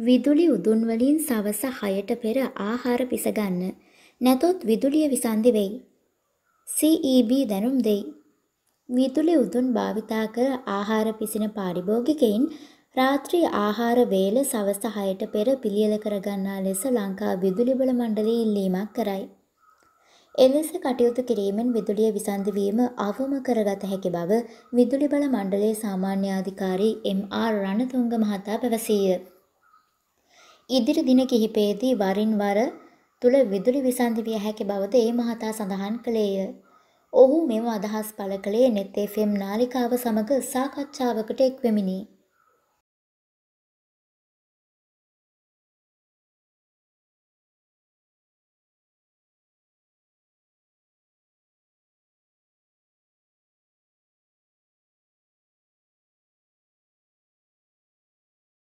විදුලි උදුන්වලින් සවස හයට පෙර ආහාර පිසගන්න. නැතොත් විදුලිය විසන්ධි වෙයි. CEB දැනුම් දෙයි. විදුලි උදුන් භාවිතා කර ආහාර පිසින පාරිභෝගිකයින් රාත්‍රී ආහාර වේල සවස 6ට පෙර පිළියෙල කරගන්නා ලෙස ලංකා විදුලි බල මණ්ඩලය ඉල්ලීමක් කරයි. එලෙස කටයුතු කිරීමෙන් විදුලිය විසන්ධි වීම අවම කරගත හැකි බව විදුලි බල මණ්ඩලයේ සාමාන්‍ය අධිකාරී එම්.ආර්. රණතුංග මහතා පැවසීය. ඉදිරි දින කිහිපයේදී වරින් වර තුල විදුලි විසන්ධි විය හැකි බවද ඒ මහතා සඳහන් කළේය. ඔහු මෙම අදහස් පළ කළේ net FM නාලිකාව සමග සාකච්ඡාවකට එක්වෙමිනි.